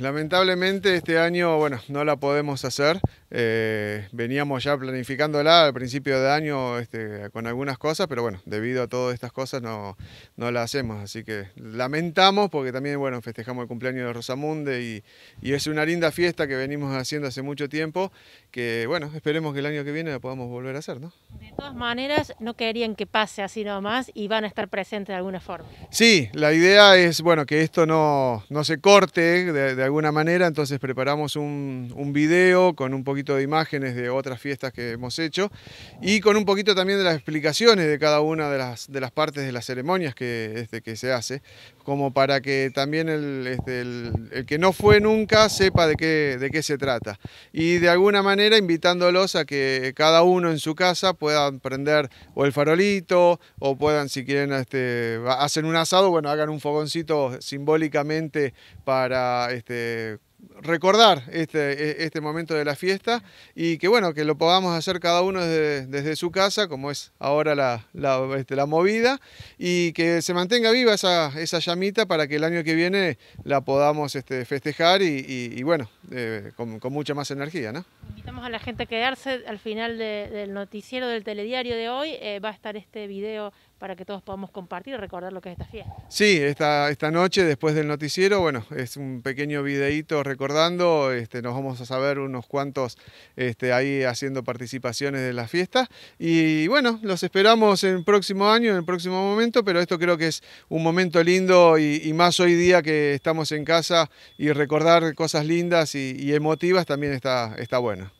Lamentablemente este año, bueno, no la podemos hacer. Eh, veníamos ya planificándola al principio de año este, con algunas cosas, pero bueno, debido a todas estas cosas no, no la hacemos. Así que lamentamos porque también bueno, festejamos el cumpleaños de Rosamunde y, y, es una linda fiesta que venimos haciendo hace mucho tiempo, que bueno, esperemos que el año que viene la podamos volver a hacer. De todas maneras, no querían que pase así nomás y van a estar presentes de alguna forma. Sí, la idea es bueno, que esto no, no se corte de, alguna manera, entonces preparamos un, un video con un poquito de imágenes de otras fiestas que hemos hecho y con un poquito también de las explicaciones de cada una de las, de las partes de las ceremonias que, este, que se hace, como para que también este, el, el, que no fue nunca sepa de qué, de qué se trata. Y de alguna manera invitándolos a que cada uno en su casa puedan prender o el farolito o puedan, si quieren, este, hacen un asado, bueno, hagan un fogoncito simbólicamente para... Este, recordar este, e, este, momento de la fiesta y que bueno, que lo podamos hacer cada uno desde, su casa, como es ahora la, la, este, la movida, y que se mantenga viva esa, esa, llamita para que el año que viene la podamos este, festejar y, bueno, eh, con, mucha más energía. ¿no? Invitamos a la gente a quedarse, al final del noticiero del telediario de hoy eh, va a estar este video para que todos podamos compartir y recordar lo que es esta fiesta. Sí, esta, esta noche después del noticiero, bueno, es un pequeño videíto recordando, este, nos vamos a saber unos cuantos este, ahí haciendo participaciones de las fiestas. Y bueno, los esperamos en el próximo año, en el próximo momento, pero esto creo que es un momento lindo y, más hoy día que estamos en casa y recordar cosas lindas y, emotivas también está, está bueno.